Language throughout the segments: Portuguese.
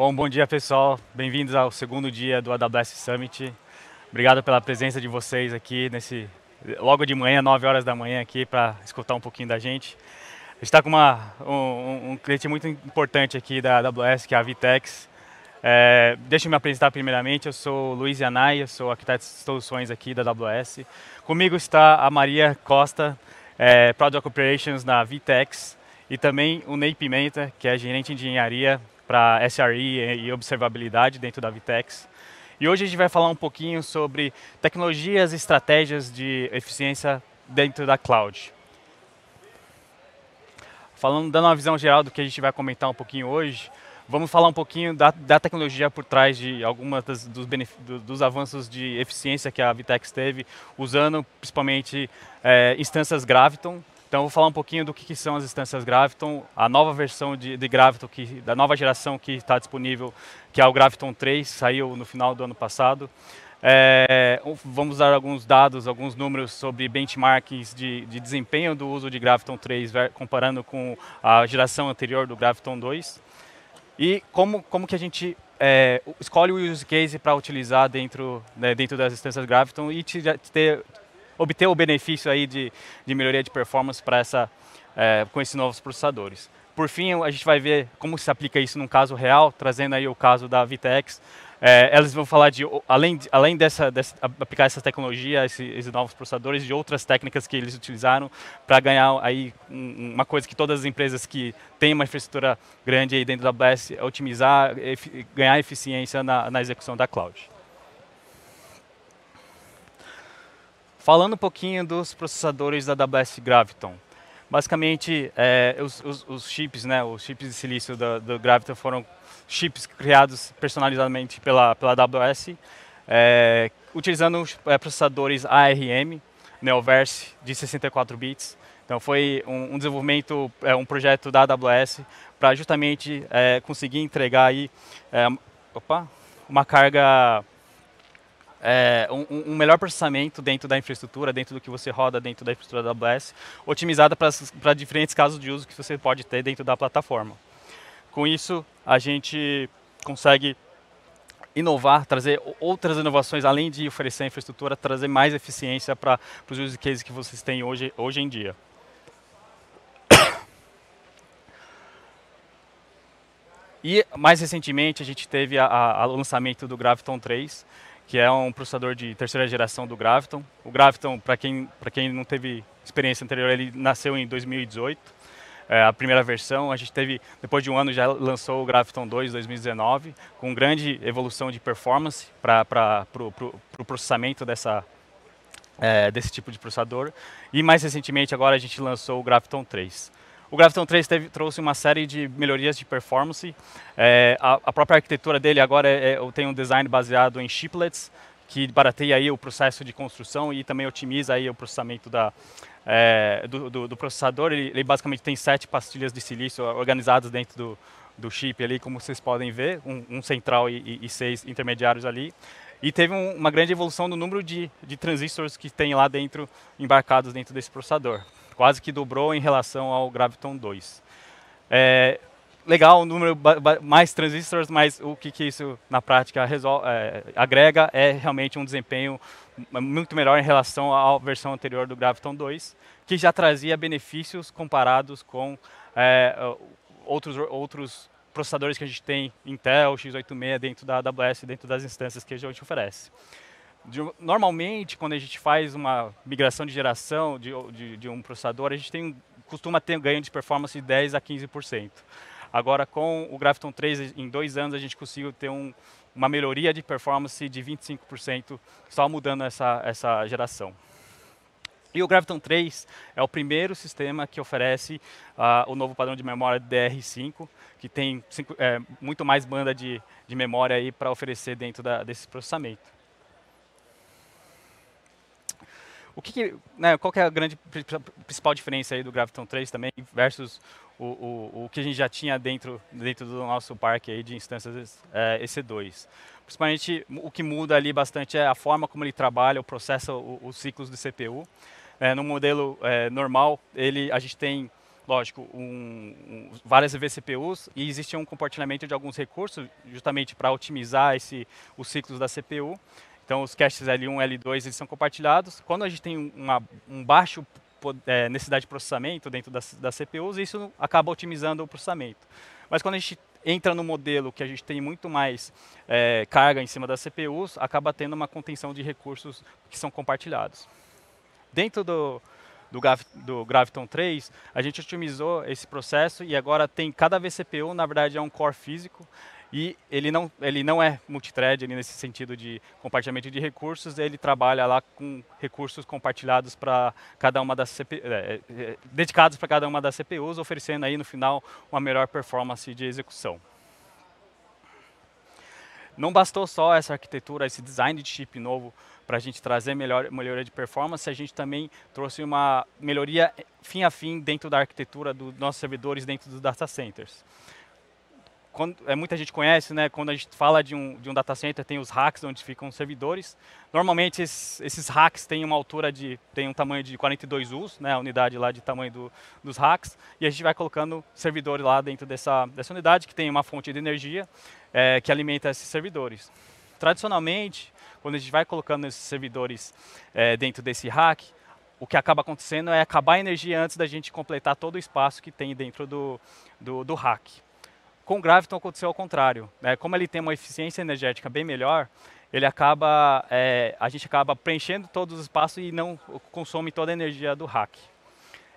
Bom, bom dia pessoal, bem-vindos ao segundo dia do AWS Summit. Obrigado pela presença de vocês aqui nesse logo de manhã, 9 horas da manhã aqui para escutar um pouquinho da gente. A gente está com uma, um, um, cliente muito importante aqui da AWS, que é a Vitex. É, deixa eu me apresentar primeiramente, eu sou Luiz Yanai, eu sou arquiteto de soluções aqui da AWS. Comigo está a Maria Costa, é, Product Operations na Vitex, e também o Ney Pimenta, que é gerente de engenharia para SRE e observabilidade dentro da Vitex. E hoje a gente vai falar um pouquinho sobre tecnologias e estratégias de eficiência dentro da cloud. Falando, dando uma visão geral do que a gente vai comentar um pouquinho hoje, vamos falar um pouquinho da, da tecnologia por trás de algumas dos, dos, avanços de eficiência que a Vitex teve, usando principalmente é, instâncias Graviton, então, vou falar um pouquinho do que, que são as instâncias Graviton, a nova versão de, de Graviton, que, da nova geração que está disponível, que é o Graviton 3, saiu no final do ano passado. É, vamos dar alguns dados, alguns números sobre benchmarks de, de desempenho do uso de Graviton 3 comparando com a geração anterior do Graviton 2 e como, como que a gente é, escolhe o use case para utilizar dentro, né, dentro das instâncias Graviton e te, te, obter o benefício aí de, de melhoria de performance para essa é, com esses novos processadores. Por fim, a gente vai ver como se aplica isso num caso real, trazendo aí o caso da Vitex. É, elas vão falar de, além, de, além dessa, dessa, aplicar essa tecnologia, esses, esses novos processadores, de outras técnicas que eles utilizaram para ganhar aí uma coisa que todas as empresas que têm uma infraestrutura grande aí dentro da AWS, otimizar, otimizar, ganhar eficiência na, na execução da cloud. Falando um pouquinho dos processadores da AWS Graviton. Basicamente, é, os, os, os, chips, né, os chips de silício do, do Graviton foram chips criados personalizadamente pela, pela AWS, é, utilizando é, processadores ARM, Neoverse, de 64 bits. Então foi um, um desenvolvimento, é, um projeto da AWS para justamente é, conseguir entregar aí, é, opa, uma carga é, um, um, melhor processamento dentro da infraestrutura, dentro do que você roda dentro da infraestrutura da AWS, otimizada para diferentes casos de uso que você pode ter dentro da plataforma. Com isso, a gente consegue inovar, trazer outras inovações, além de oferecer infraestrutura, trazer mais eficiência para os use cases que vocês têm hoje, hoje em dia. E mais recentemente a gente teve o lançamento do Graviton 3, que é um processador de terceira geração do Graviton. O Graviton, para quem, quem não teve experiência anterior, ele nasceu em 2018, é, a primeira versão. A gente teve, depois de um ano, já lançou o Graviton 2 2019, com grande evolução de performance para o pro, pro processamento dessa, é, desse tipo de processador. E mais recentemente, agora a gente lançou o Graviton 3. O Graviton 3 teve, trouxe uma série de melhorias de performance. É, a, a, própria arquitetura dele agora é, é, tem um design baseado em chiplets, que barateia aí o processo de construção e também otimiza aí o processamento da, é, do, do, do, processador. Ele, ele, basicamente tem sete pastilhas de silício organizadas dentro do, do chip ali, como vocês podem ver, um, um central e, e, seis intermediários ali. E teve um, uma grande evolução no número de, de transistores que tem lá dentro, embarcados dentro desse processador quase que dobrou em relação ao Graviton 2. É, legal, o número mais transistores, mas o que, que isso na prática resolve, é, agrega é realmente um desempenho muito melhor em relação à versão anterior do Graviton 2, que já trazia benefícios comparados com é, outros, outros processadores que a gente tem, Intel, x86, dentro da AWS, dentro das instâncias que a gente oferece de, normalmente, quando a gente faz uma migração de geração de, de, de um processador, a gente tem, costuma ter um ganho de performance de 10% a 15%. Agora, com o Graviton 3, em dois anos, a gente conseguiu ter um, uma melhoria de performance de 25%, só mudando essa, essa geração. E o Graviton 3 é o primeiro sistema que oferece uh, o novo padrão de memória DR5, que tem cinco, é, muito mais banda de, de memória para oferecer dentro da, desse processamento. O que, que né, qual que é a grande principal diferença aí do Graviton 3 também versus o, o, o que a gente já tinha dentro, dentro do nosso parque aí de instâncias é, EC2? Principalmente o que muda ali bastante é a forma como ele trabalha, processa os ciclos do CPU. É, no modelo é, normal, ele, a gente tem lógico, um, um, várias vCPUs e existe um compartilhamento de alguns recursos justamente para otimizar esse, os ciclos da CPU. Então, os caches L1 L2 eles são compartilhados. Quando a gente tem uma, um baixo é, necessidade de processamento dentro das, das CPUs, isso acaba otimizando o processamento. Mas quando a gente entra no modelo que a gente tem muito mais é, carga em cima das CPUs, acaba tendo uma contenção de recursos que são compartilhados. Dentro do, do, do, Graviton 3, a gente otimizou esse processo e agora tem cada vCPU, na verdade é um core físico, e ele não, ele não é multithread nesse sentido de compartilhamento de recursos, ele trabalha lá com recursos compartilhados para cada uma das CP, é, é, é, dedicados para cada uma das CPUs, oferecendo aí no final uma melhor performance de execução. Não bastou só essa arquitetura, esse design de chip novo para a gente trazer melhor, melhoria de performance, a gente também trouxe uma melhoria eh, fim a fim dentro da arquitetura dos nossos servidores, dentro dos data centers quando, é, muita gente conhece, né, quando a gente fala de um, de um data center, tem os racks onde ficam os servidores. Normalmente esses, esses racks têm uma altura de, tem um tamanho de 42 us, né, a unidade lá de tamanho do, dos racks, e a gente vai colocando servidores lá dentro dessa, dessa unidade que tem uma fonte de energia é, que alimenta esses servidores. Tradicionalmente, quando a gente vai colocando esses servidores é, dentro desse rack, o que acaba acontecendo é acabar a energia antes da gente completar todo o espaço que tem dentro do, do, do rack. Com o Graviton aconteceu ao contrário. Né? Como ele tem uma eficiência energética bem melhor, ele acaba, é, a gente acaba preenchendo todos os espaços e não consome toda a energia do rack.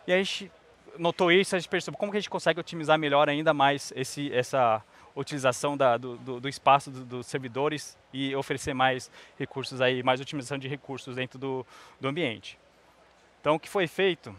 E a gente notou isso, a gente percebeu como que a gente consegue otimizar melhor ainda mais esse, essa utilização da, do, do, do, espaço do, dos servidores e oferecer mais recursos aí, mais otimização de recursos dentro do, ambiente. Então, o que foi feito?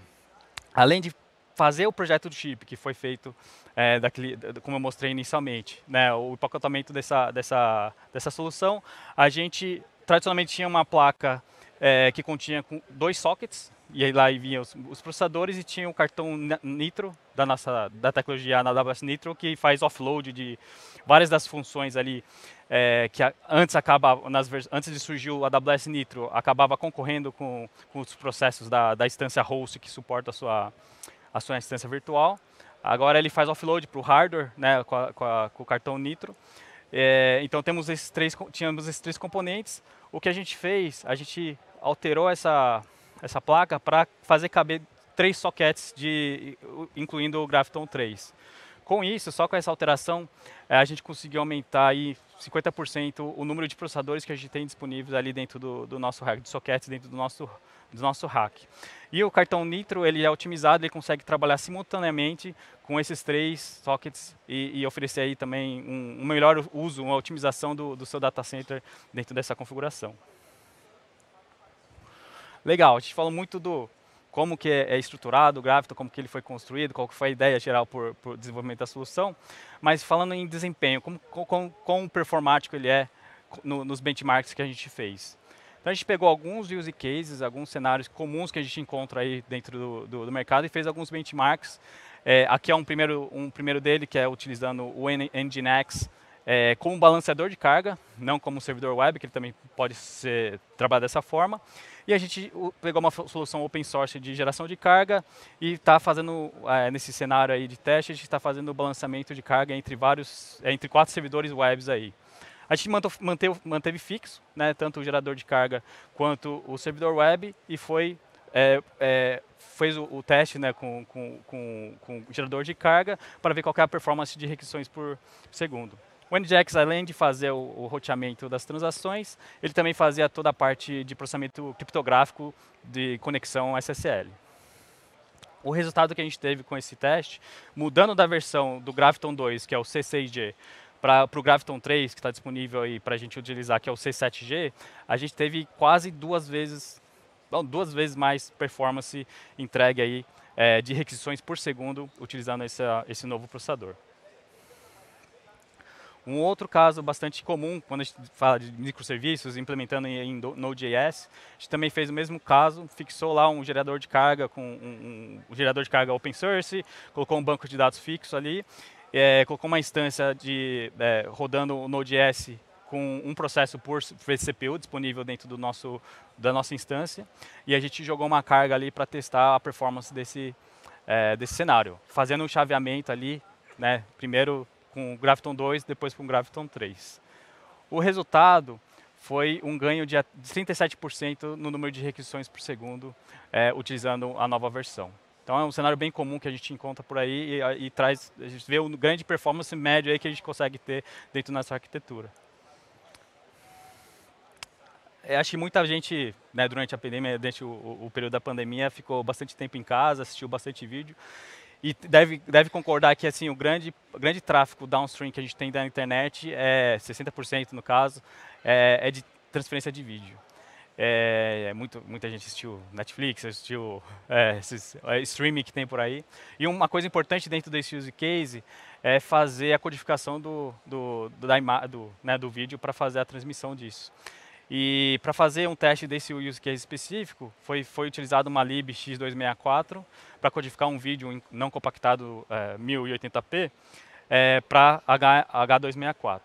Além de fazer o projeto do chip que foi feito, é, daquele, como eu mostrei inicialmente, né, o empacotamento dessa, dessa, dessa solução, a gente tradicionalmente tinha uma placa é, que continha dois sockets, e aí lá vinham os, os, processadores e tinha o cartão Nitro da nossa da tecnologia na AWS Nitro que faz offload de várias das funções ali é, que a, antes acabava nas antes de surgir o AWS Nitro acabava concorrendo com, com os processos da, da instância host que suporta a sua a sua instância virtual. Agora ele faz offload para o hardware, né, com, a, com, a, com, o cartão Nitro. É, então temos esses três, tínhamos esses três componentes. O que a gente fez, a gente alterou essa, essa placa para fazer caber três sockets, de, incluindo o Grafton 3. Com isso, só com essa alteração, é, a gente conseguiu aumentar aí 50% o número de processadores que a gente tem disponíveis ali dentro do, do nosso rack de sockets, dentro do nosso do nosso rack. E o cartão Nitro ele é otimizado, ele consegue trabalhar simultaneamente com esses três sockets e, e oferecer aí também um, um, melhor uso, uma otimização do, do seu data center dentro dessa configuração. Legal, a gente falou muito do como que é, é estruturado o gráfico como que ele foi construído, qual que foi a ideia geral por, por desenvolvimento da solução, mas falando em desempenho, como, como, quão performático ele é no, nos benchmarks que a gente fez. Então a gente pegou alguns use cases, alguns cenários comuns que a gente encontra aí dentro do, do, do mercado e fez alguns benchmarks. É, aqui é um primeiro, um primeiro dele, que é utilizando o Nginx é, como balanceador de carga, não como servidor web, que ele também pode ser trabalhado dessa forma. E a gente pegou uma solução open source de geração de carga e está fazendo, é, nesse cenário aí de teste, a gente está fazendo o balanceamento de carga entre vários, é, entre quatro servidores webs aí. A gente manteve, manteve fixo, né, tanto o gerador de carga quanto o servidor web, e foi é, é, fez o, o, teste né, com, com, com, com o gerador de carga para ver qual é a performance de requisições por segundo. O Nginx, além de fazer o, o, roteamento das transações, ele também fazia toda a parte de processamento criptográfico de conexão SSL. O resultado que a gente teve com esse teste, mudando da versão do Graviton 2, que é o C6G, para o Graviton 3, que está disponível aí para a gente utilizar, que é o C7G, a gente teve quase duas vezes, não, duas vezes mais performance entregue aí, é, de requisições por segundo utilizando esse novo processador. Um outro caso bastante comum, quando a gente fala de microserviços, implementando em Node.js, a gente também fez o mesmo caso, fixou lá um gerador de carga com um, um, um, gerador de carga open source, colocou um banco de dados fixo ali, é, colocou uma instância de é, rodando o Node.js com um processo por CPU disponível dentro do nosso, da nossa instância e a gente jogou uma carga ali para testar a performance desse, é, desse cenário, fazendo um chaveamento ali, né, primeiro com o Graviton 2, depois com o Graviton 3. O resultado foi um ganho de 37% no número de requisições por segundo, é, utilizando a nova versão. Então é um cenário bem comum que a gente encontra por aí e, e traz, a gente vê o grande performance médio aí que a gente consegue ter dentro dessa arquitetura. Eu é, acho que muita gente, né, durante a pandemia, durante o, o, período da pandemia, ficou bastante tempo em casa, assistiu bastante vídeo e deve, deve concordar que assim o grande, grande tráfego downstream que a gente tem da internet é 60% no caso é, é de transferência de vídeo. É, é, muito, muita gente assistiu Netflix, assistiu é, esses, é, streaming que tem por aí. E uma coisa importante dentro desse use case é fazer a codificação do, do, do da ima, do, né, do vídeo para fazer a transmissão disso. E para fazer um teste desse use case específico, foi, foi utilizado uma libx264 para codificar um vídeo não compactado é, 1080p para H264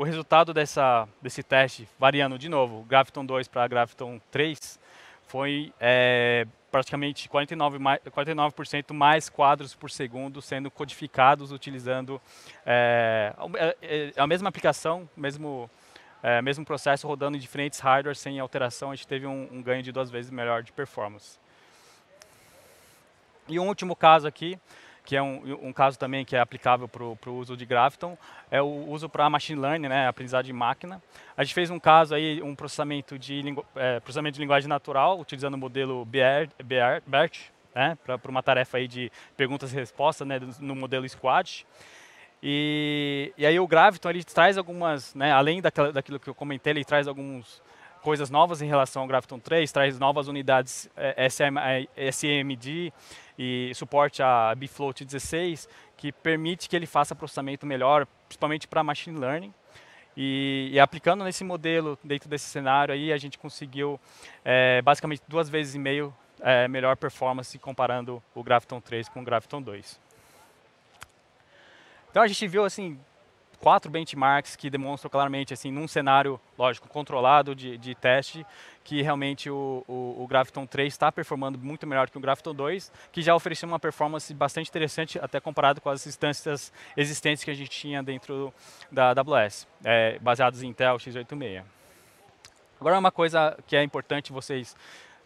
o resultado dessa, desse teste, variando de novo, Graviton 2 para Graviton 3, foi é, praticamente 49%, mais, 49 mais quadros por segundo sendo codificados utilizando é, é, é, a mesma aplicação, mesmo, é, mesmo processo rodando em diferentes hardware sem alteração, a gente teve um, um ganho de duas vezes melhor de performance. E um último caso aqui, que é um, um caso também que é aplicável para o uso de Graviton é o uso para machine learning, né, aprendizado de máquina. A gente fez um caso aí, um processamento de, é, processamento de linguagem natural, utilizando o modelo BERT, né, para uma tarefa aí de perguntas e respostas né, no modelo Squad. E, e aí o Graviton ele traz algumas, né, além daquilo que eu comentei, ele traz alguns coisas novas em relação ao GraphToon 3, traz novas unidades eh, SMD eh, e suporte a BFloat 16, que permite que ele faça processamento melhor, principalmente para machine learning. E, e, aplicando nesse modelo, dentro desse cenário aí, a gente conseguiu é, basicamente duas vezes e meio é, melhor performance comparando o Graviton 3 com o Graviton 2. Então a gente viu assim quatro benchmarks que demonstram claramente, assim, num cenário, lógico, controlado de, de teste, que realmente o, o, o Graviton 3 está performando muito melhor que o Graviton 2, que já oferecia uma performance bastante interessante, até comparado com as instâncias existentes que a gente tinha dentro da AWS, é, em Intel x86. Agora, uma coisa que é importante vocês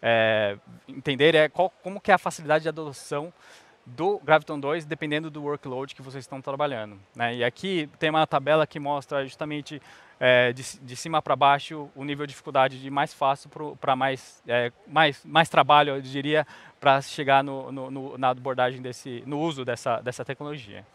é, entender é qual, como que é a facilidade de adoção do Graviton 2, dependendo do workload que vocês estão trabalhando. Né? E aqui tem uma tabela que mostra justamente é, de, de, cima para baixo o nível de dificuldade de mais fácil para mais, é, mais, mais trabalho, eu diria, para chegar no, no, no, na abordagem desse, no uso dessa, dessa tecnologia.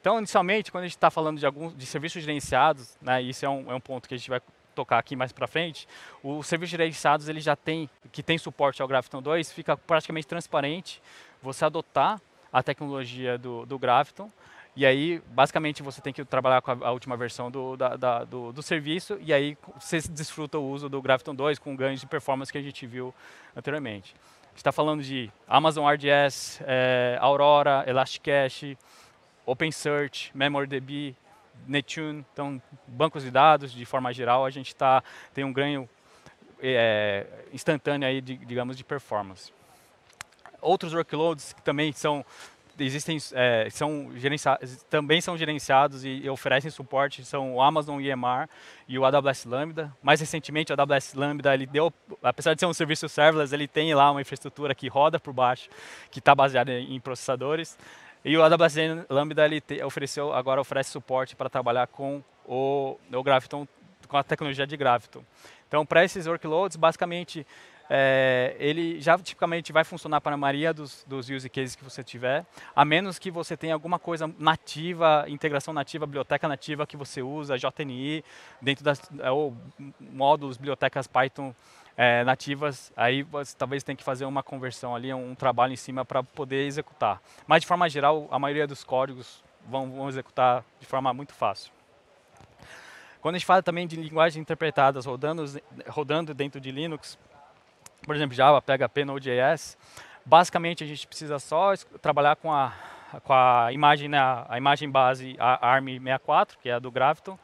Então, inicialmente, quando a gente está falando de, alguns, de serviços gerenciados, né, isso é um, é um ponto que a gente vai tocar aqui mais para frente, os serviços gerenciados ele já tem que tem suporte ao Graviton 2, fica praticamente transparente. Você adotar a tecnologia do, do Graviton. E aí, basicamente, você tem que trabalhar com a, última versão do, da, da, do, do, serviço e aí você desfruta o uso do Graviton 2 com ganhos de performance que a gente viu anteriormente. A gente está falando de Amazon RDS, é, eh, Aurora, Elasticache, OpenSearch, MemoryDB, Neptune Então, bancos de dados, de forma geral, a gente tá, tem um ganho é, instantâneo, aí, de, digamos, de performance outros workloads que também são existem é, são também são gerenciados e, oferecem suporte são o Amazon EMR e o AWS Lambda. Mais recentemente, o AWS Lambda ele deu, apesar de ser um serviço serverless, ele tem lá uma infraestrutura que roda por baixo, que está baseada em processadores. E o AWS Lambda ele te, ofereceu agora oferece suporte para trabalhar com o, o Graviton com a tecnologia de Graviton. Então, para esses workloads, basicamente é, ele já tipicamente vai funcionar para a maioria dos, dos use cases que você tiver, a menos que você tenha alguma coisa nativa, integração nativa, biblioteca nativa que você usa, JNI, dentro das, é, ou módulos, bibliotecas Python é, nativas, aí você talvez tenha que fazer uma conversão ali, um, trabalho em cima para poder executar. Mas de forma geral, a maioria dos códigos vão, vão executar de forma muito fácil. Quando a gente fala também de linguagens interpretadas rodando, rodando dentro de Linux, por exemplo, Java, PHP, Node.js, basicamente a gente precisa só trabalhar com a, com a imagem, né, a imagem base a ARM64, que é a do Graviton,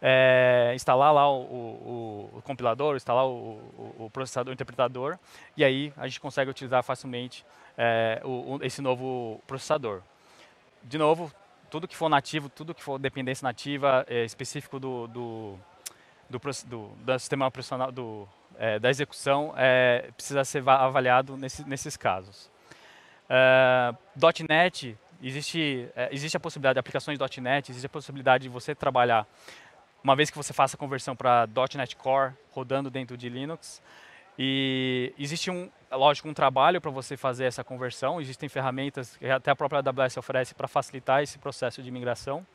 é, instalar lá o, o, o compilador, instalar o, o, processador, o interpretador, e aí a gente consegue utilizar facilmente é, esse novo processador. De novo, tudo que for nativo, tudo que for dependência nativa é, específico do, do, do, do, do sistema operacional do, é, da execução é, precisa ser avaliado nesse, nesses casos. Uh, .NET, existe, é, existe a possibilidade de aplicações .NET, existe a possibilidade de você trabalhar, uma vez que você faça a conversão para .NET Core, rodando dentro de Linux, e existe um, lógico, um trabalho para você fazer essa conversão, existem ferramentas que até a própria AWS oferece para facilitar esse processo de migração,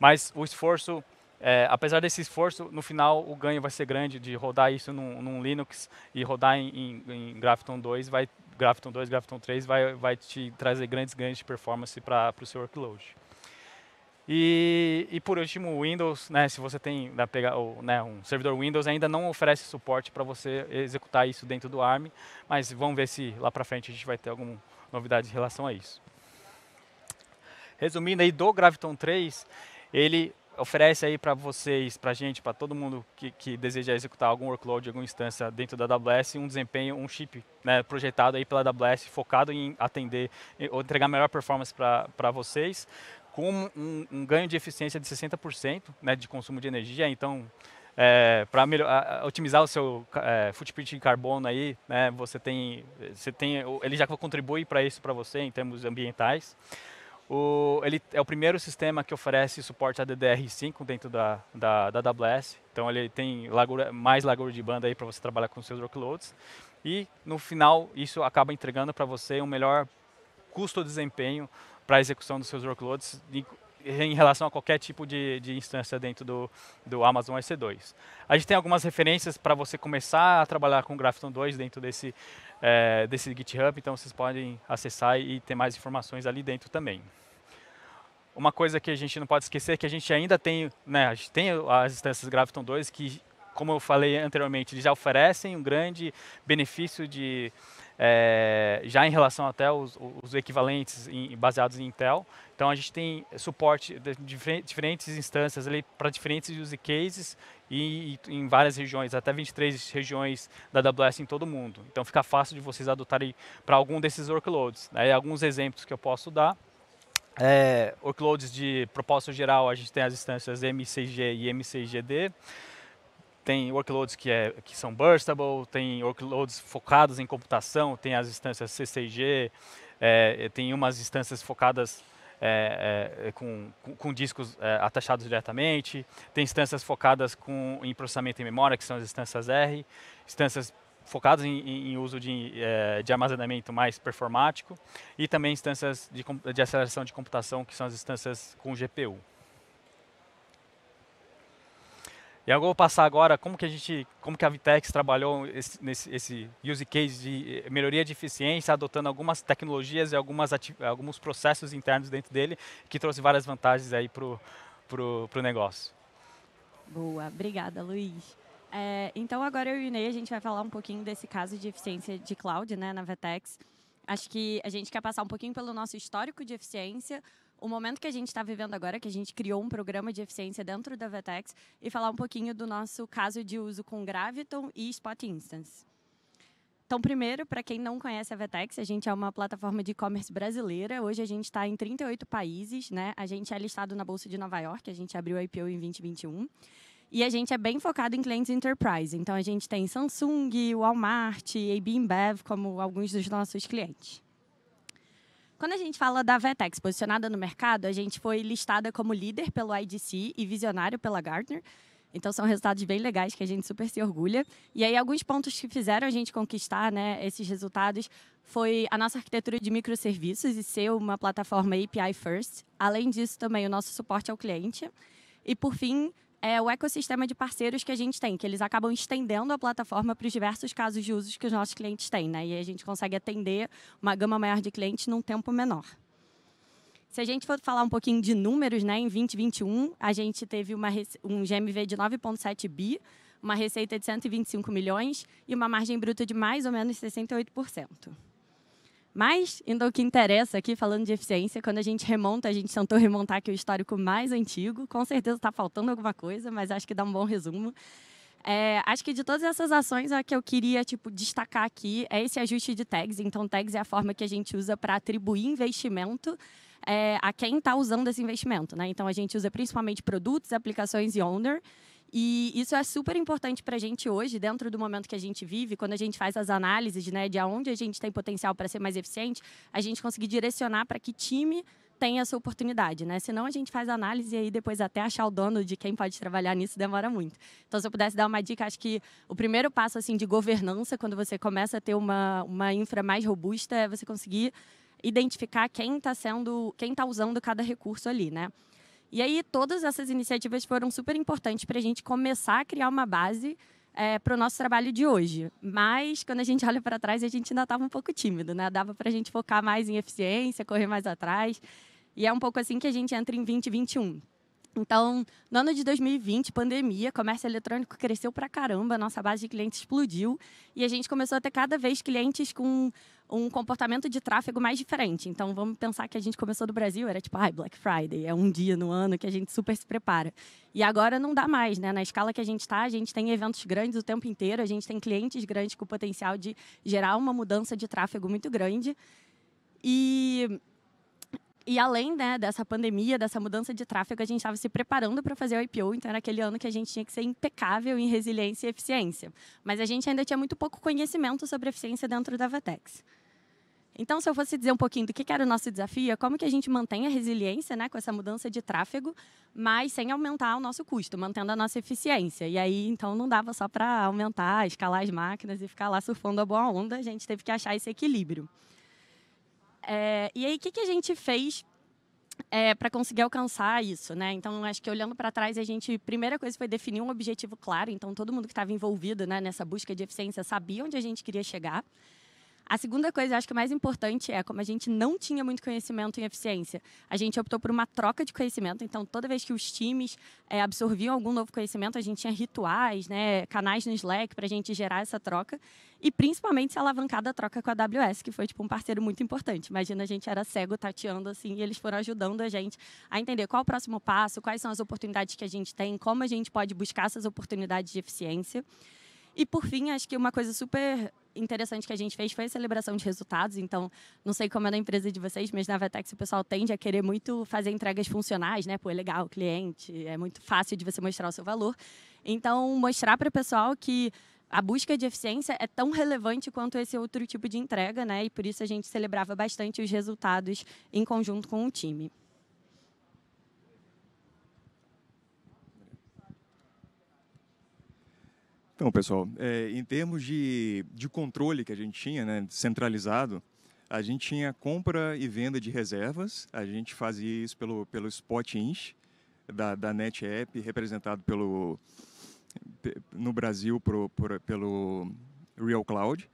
mas o esforço é, apesar desse esforço, no final o ganho vai ser grande de rodar isso num, num Linux e rodar em, em, em Graphton 2, vai, Graphton 2, Graphton 3 vai, vai te trazer grandes ganhos de performance para o seu workload. E, e, por último, o Windows, né, se você tem né, pega ou, né, um servidor Windows, ainda não oferece suporte para você executar isso dentro do ARM, mas vamos ver se lá para frente a gente vai ter alguma novidade em relação a isso. Resumindo aí, do Graviton 3, ele oferece aí para vocês, para a gente, para todo mundo que, que deseja executar algum workload, alguma instância dentro da AWS, um desempenho, um chip né, projetado aí pela AWS, focado em atender ou entregar melhor performance para vocês, com um, um, ganho de eficiência de 60% né, de consumo de energia. Então, é, para otimizar o seu é, footprint de carbono aí, né, você tem, você tem, ele já contribui para isso para você em termos ambientais. O, ele é o primeiro sistema que oferece suporte a DDR5 dentro da, da, da AWS. Então ele tem largura, mais largura de banda aí para você trabalhar com seus workloads. E no final isso acaba entregando para você um melhor custo-desempenho para a execução dos seus workloads, em relação a qualquer tipo de, de instância dentro do, do Amazon EC2. A gente tem algumas referências para você começar a trabalhar com Graphton 2 dentro desse, é, desse GitHub, então vocês podem acessar e ter mais informações ali dentro também. Uma coisa que a gente não pode esquecer é que a gente ainda tem, né, a gente tem as instâncias Graphton 2 que, como eu falei anteriormente, já oferecem um grande benefício de é, já em relação até os, os equivalentes em, baseados em Intel. Então a gente tem suporte de diferentes instâncias para diferentes use cases e, e, em várias regiões, até 23 regiões da AWS em todo o mundo. Então fica fácil de vocês adotarem para algum desses workloads. Né? Alguns exemplos que eu posso dar. É, workloads de propósito geral, a gente tem as instâncias MCG e MCGD tem workloads que, é, que são burstable, tem workloads focados em computação, tem as instâncias CCG, é, é, tem umas instâncias focadas é, é, com, com, discos é, atachados diretamente, tem instâncias focadas com, em processamento em memória, que são as instâncias R, instâncias focadas em, em uso de, é, de, armazenamento mais performático, e também instâncias de, de aceleração de computação, que são as instâncias com GPU. E agora eu vou passar agora como que a gente, como que a Vitex trabalhou esse, nesse esse use case de eh, melhoria de eficiência, adotando algumas tecnologias e algumas alguns processos internos dentro dele, que trouxe várias vantagens aí pro pro, pro negócio. Boa, obrigada, Luiz. É, então agora eu e o Inei a gente vai falar um pouquinho desse caso de eficiência de cloud, né, na Vitex. Acho que a gente quer passar um pouquinho pelo nosso histórico de eficiência, o momento que a gente está vivendo agora, que a gente criou um programa de eficiência dentro da Vetex, e falar um pouquinho do nosso caso de uso com Graviton e Spot Instance. Então, primeiro, para quem não conhece a Vetex, a gente é uma plataforma de e-commerce brasileira. Hoje a gente está em 38 países, né? A gente é listado na Bolsa de Nova York, a gente abriu a IPO em 2021. E a gente é bem focado em clientes enterprise. Então, a gente tem Samsung, Walmart, AB InBev como alguns dos nossos clientes. Quando a gente fala da Vetex posicionada no mercado, a gente foi listada como líder pelo IDC e visionário pela Gartner. Então são resultados bem legais que a gente super se orgulha. E aí alguns pontos que fizeram a gente conquistar, né, esses resultados foi a nossa arquitetura de microserviços e ser uma plataforma API first. Além disso, também o nosso suporte ao cliente. E por fim, é o ecossistema de parceiros que a gente tem, que eles acabam estendendo a plataforma para os diversos casos de usos que os nossos clientes têm, né? E a gente consegue atender uma gama maior de clientes num tempo menor. Se a gente for falar um pouquinho de números, né, em 2021, a gente teve uma, um GMV de 9,7 bi, uma receita de 125 milhões e uma margem bruta de mais ou menos 68%. Mas, indo ao que interessa aqui, falando de eficiência, quando a gente remonta, a gente tentou remontar aqui o histórico mais antigo. Com certeza está faltando alguma coisa, mas acho que dá um bom resumo. É, acho que de todas essas ações, a que eu queria tipo, destacar aqui é esse ajuste de tags. Então, tags é a forma que a gente usa para atribuir investimento é, a quem está usando esse investimento. Né? Então, a gente usa principalmente produtos, aplicações e owner. E isso é super importante para a gente hoje, dentro do momento que a gente vive, quando a gente faz as análises né, de onde a gente tem potencial para ser mais eficiente, a gente conseguir direcionar para que time tem essa oportunidade, né? Senão a gente faz análise e aí depois até achar o dono de quem pode trabalhar nisso demora muito. Então, se eu pudesse dar uma dica, acho que o primeiro passo assim de governança, quando você começa a ter uma, uma infra mais robusta, é você conseguir identificar quem está sendo, quem está usando cada recurso ali, né? E aí todas essas iniciativas foram super importantes para a gente começar a criar uma base é, eh, para o nosso trabalho de hoje. Mas quando a gente olha para trás, a gente ainda estava um pouco tímido, né? Dava para a gente focar mais em eficiência, correr mais atrás. E é um pouco assim que a gente entra em 2021. Então, no ano de 2020, pandemia, comércio eletrônico cresceu pra caramba, nossa base de clientes explodiu e a gente começou a ter cada vez clientes com um comportamento de tráfego mais diferente. Então, vamos pensar que a gente começou no Brasil, era tipo, ai Black Friday, é um dia no ano que a gente super se prepara. E agora não dá mais, né? Na escala que a gente está, a gente tem eventos grandes o tempo inteiro, a gente tem clientes grandes com o potencial de gerar uma mudança de tráfego muito grande. E e além né, dessa pandemia, dessa mudança de tráfego, a gente estava se preparando para fazer o IPO, então era aquele ano que a gente tinha que ser impecável em resiliência e eficiência. Mas a gente ainda tinha muito pouco conhecimento sobre eficiência dentro da Vatex. Então, se eu fosse dizer um pouquinho do que era o nosso desafio, é como que a gente mantém a resiliência né, com essa mudança de tráfego, mas sem aumentar o nosso custo, mantendo a nossa eficiência. E aí, então, não dava só para aumentar, escalar as máquinas e ficar lá surfando a boa onda, a gente teve que achar esse equilíbrio. É, e aí, o que, que a gente fez é, para conseguir alcançar isso, né? Então, acho que olhando para trás, a gente, primeira coisa foi definir um objetivo claro. Então, todo mundo que estava envolvido né, nessa busca de eficiência sabia onde a gente queria chegar. A segunda coisa, acho que a mais importante é como a gente não tinha muito conhecimento em eficiência, a gente optou por uma troca de conhecimento. Então, toda vez que os times é, absorviam algum novo conhecimento, a gente tinha rituais, né, canais no Slack para a gente gerar essa troca e principalmente se alavancar da troca com a AWS, que foi tipo um parceiro muito importante. Imagina a gente era cego tateando assim e eles foram ajudando a gente a entender qual o próximo passo, quais são as oportunidades que a gente tem, como a gente pode buscar essas oportunidades de eficiência. E por fim, acho que uma coisa super interessante que a gente fez foi a celebração de resultados. Então, não sei como é na empresa de vocês, mas na Vetex o pessoal tende a querer muito fazer entregas funcionais, né? Pô, é legal, cliente, é muito fácil de você mostrar o seu valor. Então, mostrar para o pessoal que a busca de eficiência é tão relevante quanto esse outro tipo de entrega, né? E por isso a gente celebrava bastante os resultados em conjunto com o time. Então, pessoal, é, em termos de, de controle que a gente tinha, né, centralizado, a gente tinha compra e venda de reservas, a gente fazia isso pelo, pelo Spot Inch, da, da NetApp, representado pelo, no Brasil pro, pro, pelo Real Cloud.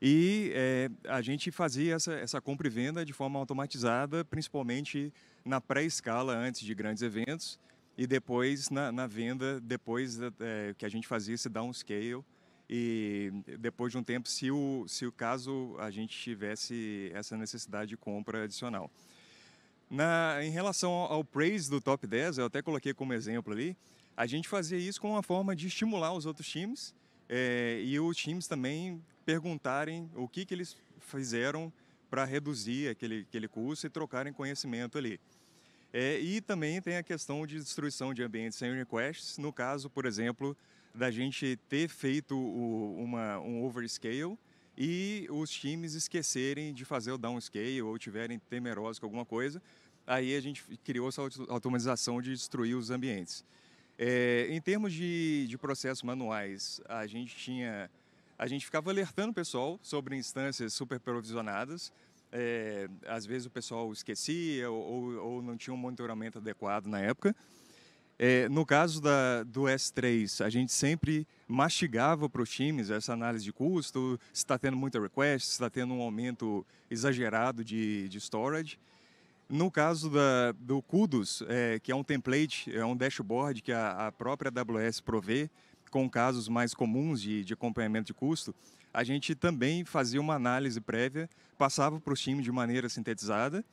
E é, a gente fazia essa, essa compra e venda de forma automatizada, principalmente na pré-escala antes de grandes eventos e depois na, na venda, depois é, que a gente fazia esse downscale e depois de um tempo, se o, se o caso a gente tivesse essa necessidade de compra adicional. Na, em relação ao, praise do top 10, eu até coloquei como exemplo ali, a gente fazia isso com uma forma de estimular os outros times é, e os times também perguntarem o que, que eles fizeram para reduzir aquele, aquele custo e trocarem conhecimento ali. É, e também tem a questão de destruição de ambientes sem requests, no caso, por exemplo, da gente ter feito o, uma, um overscale e os times esquecerem de fazer o downscale ou tiverem temerosos com alguma coisa, aí a gente criou essa automatização de destruir os ambientes. É, em termos de, de processos manuais, a gente tinha a gente ficava alertando o pessoal sobre instâncias superprovisionadas, é, às vezes o pessoal esquecia ou, ou, não tinha um monitoramento adequado na época. É, no caso da, do S3, a gente sempre mastigava para os times essa análise de custo, se está tendo muita request, se está tendo um aumento exagerado de, de storage. No caso da, do Cudos, é, que é um template, é um dashboard que a, a própria AWS provê com casos mais comuns de, de acompanhamento de custo, a gente também fazia uma análise prévia, passava para os times de maneira sintetizada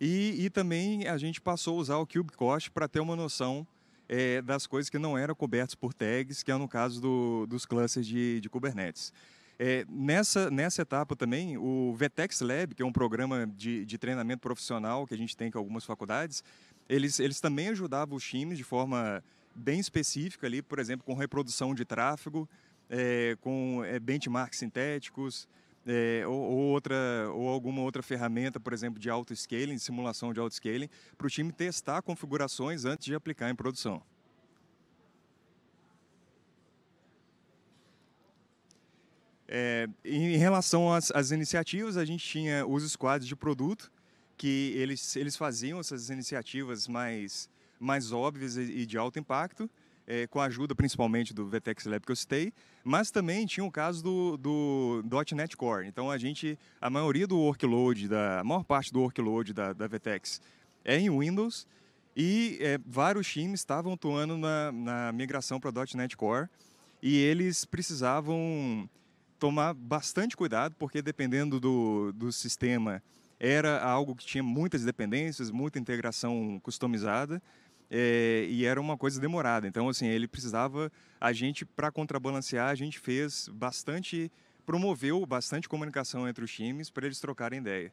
e, e, também a gente passou a usar o CubeCost para ter uma noção é, das coisas que não eram cobertas por tags, que é no caso do, dos clusters de, de Kubernetes. É, nessa, nessa etapa também, o VTEX Lab, que é um programa de, de treinamento profissional que a gente tem com algumas faculdades, eles, eles também ajudavam os times de forma bem específica ali, por exemplo, com reprodução de tráfego, é, com é, benchmarks sintéticos é, ou, ou, outra, ou alguma outra ferramenta, por exemplo, de auto-scaling, de simulação de auto-scaling, para o time testar configurações antes de aplicar em produção. É, em relação às, às, iniciativas, a gente tinha os squads de produto, que eles, eles faziam essas iniciativas mais, mais óbvias e de alto impacto, é, com a ajuda principalmente do VTX Lab que eu citei, mas também tinha o caso do, do, do .NET Core. Então a gente, a maioria do workload, da, a maior parte do workload da, da VTX é em Windows e é, vários times estavam atuando na, na migração para .NET Core e eles precisavam tomar bastante cuidado porque dependendo do, do sistema era algo que tinha muitas dependências, muita integração customizada é, e era uma coisa demorada. Então, assim, ele precisava. A gente, para contrabalancear, a gente fez bastante. promoveu bastante comunicação entre os times para eles trocarem ideia.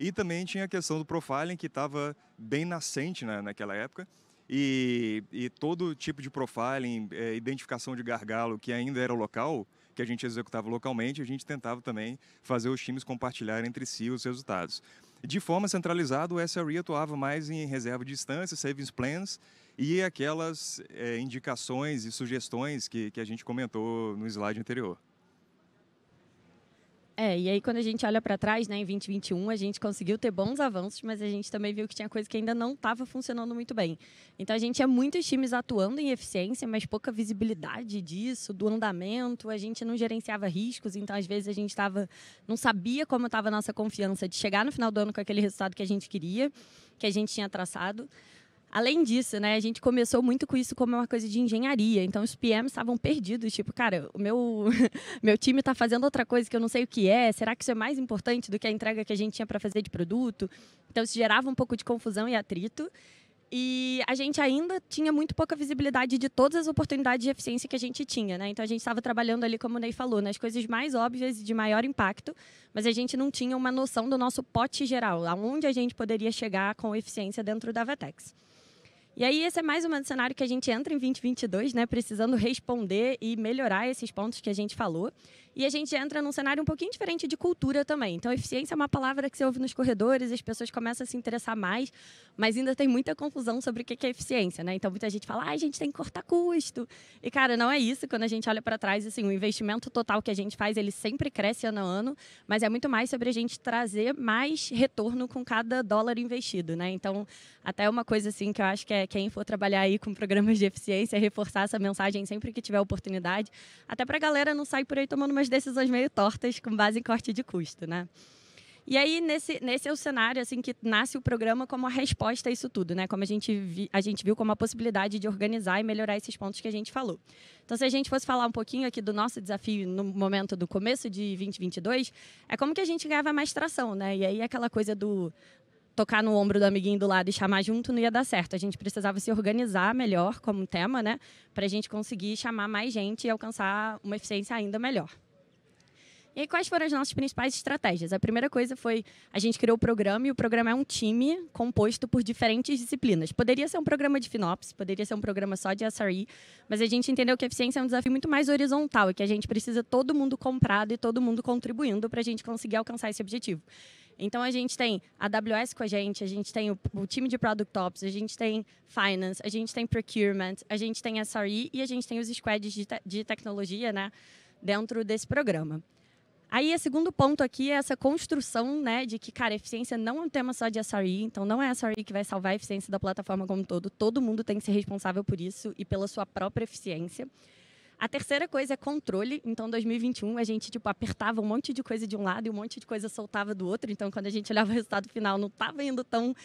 E também tinha a questão do profiling, que estava bem nascente na, naquela época. E, e, todo tipo de profiling, é, identificação de gargalo, que ainda era local, que a gente executava localmente, a gente tentava também fazer os times compartilharem entre si os resultados. De forma centralizada, o SRE atuava mais em reserva de distância, savings plans e aquelas é, indicações e sugestões que, que a gente comentou no slide anterior. É, e aí quando a gente olha para trás, né, em 2021, a gente conseguiu ter bons avanços, mas a gente também viu que tinha coisa que ainda não estava funcionando muito bem. Então a gente tinha é muitos times atuando em eficiência, mas pouca visibilidade disso, do andamento, a gente não gerenciava riscos, então às vezes a gente tava, não sabia como estava a nossa confiança de chegar no final do ano com aquele resultado que a gente queria, que a gente tinha traçado. Além disso, né, a gente começou muito com isso como uma coisa de engenharia. Então os PMs estavam perdidos, tipo, cara, o meu meu time está fazendo outra coisa que eu não sei o que é. Será que isso é mais importante do que a entrega que a gente tinha para fazer de produto? Então isso gerava um pouco de confusão e atrito. E a gente ainda tinha muito pouca visibilidade de todas as oportunidades de eficiência que a gente tinha, né? Então a gente estava trabalhando ali, como o Ney falou, nas coisas mais óbvias e de maior impacto, mas a gente não tinha uma noção do nosso pote geral, aonde a gente poderia chegar com eficiência dentro da Vetex. E aí esse é mais um cenário que a gente entra em 2022, né, precisando responder e melhorar esses pontos que a gente falou. E a gente entra num cenário um pouquinho diferente de cultura também. Então, eficiência é uma palavra que você ouve nos corredores, as pessoas começam a se interessar mais, mas ainda tem muita confusão sobre o que é eficiência, né? Então, muita gente fala, ah, a gente tem que cortar custo. E, cara, não é isso. Quando a gente olha para trás, assim, o investimento total que a gente faz, ele sempre cresce ano a ano, mas é muito mais sobre a gente trazer mais retorno com cada dólar investido, né? Então, até uma coisa, assim, que eu acho que é quem for trabalhar aí com programas de eficiência, reforçar essa mensagem sempre que tiver oportunidade, até para a galera não sair por aí tomando umas decisões meio tortas com base em corte de custo, né? E aí, nesse, nesse é o cenário assim que nasce o programa como a resposta a isso tudo, né? Como a gente, vi, a gente viu como a possibilidade de organizar e melhorar esses pontos que a gente falou. Então, se a gente fosse falar um pouquinho aqui do nosso desafio no momento do começo de 2022, é como que a gente ganhava mais tração, né? E aí, aquela coisa do tocar no ombro do amiguinho do lado e chamar junto não ia dar certo. A gente precisava se organizar melhor como tema, né? Para a gente conseguir chamar mais gente e alcançar uma eficiência ainda melhor. E quais foram as nossas principais estratégias? A primeira coisa foi a gente criou o programa e o programa é um time composto por diferentes disciplinas. Poderia ser um programa de FinOps, poderia ser um programa só de SRE, mas a gente entendeu que a eficiência é um desafio muito mais horizontal e que a gente precisa todo mundo comprado e todo mundo contribuindo para a gente conseguir alcançar esse objetivo. Então a gente tem a AWS com a gente, a gente tem o, o, time de Product Ops, a gente tem Finance, a gente tem Procurement, a gente tem SRE e a gente tem os squads de, te, de tecnologia né, dentro desse programa. Aí, o segundo ponto aqui é essa construção né, de que, cara, eficiência não é um tema só de SRE, então não é a SRE que vai salvar a eficiência da plataforma como um todo, todo mundo tem que ser responsável por isso e pela sua própria eficiência. A terceira coisa é controle. Então, 2021, a gente tipo, apertava um monte de coisa de um lado e um monte de coisa soltava do outro. Então, quando a gente olhava o resultado final, não estava indo tão,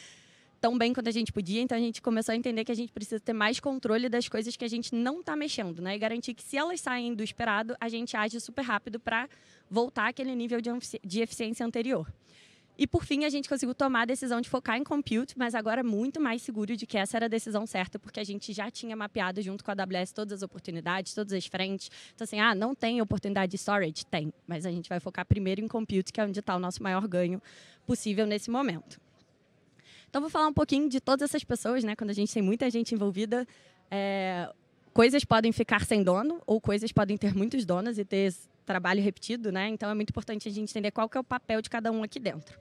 tão bem quanto a gente podia. Então, a gente começou a entender que a gente precisa ter mais controle das coisas que a gente não está mexendo, né? E garantir que, se elas saem do esperado, a gente age super rápido para voltar àquele nível de, de eficiência anterior. E por fim, a gente conseguiu tomar a decisão de focar em compute, mas agora muito mais seguro de que essa era a decisão certa, porque a gente já tinha mapeado junto com a AWS todas as oportunidades, todas as frentes. Então, assim, ah, não tem oportunidade de storage? Tem, mas a gente vai focar primeiro em compute, que é onde está o nosso maior ganho possível nesse momento. Então, vou falar um pouquinho de todas essas pessoas, né? Quando a gente tem muita gente envolvida, é, coisas podem ficar sem dono ou coisas podem ter muitos donos e ter trabalho repetido, né? Então é muito importante a gente entender qual que é o papel de cada um aqui dentro.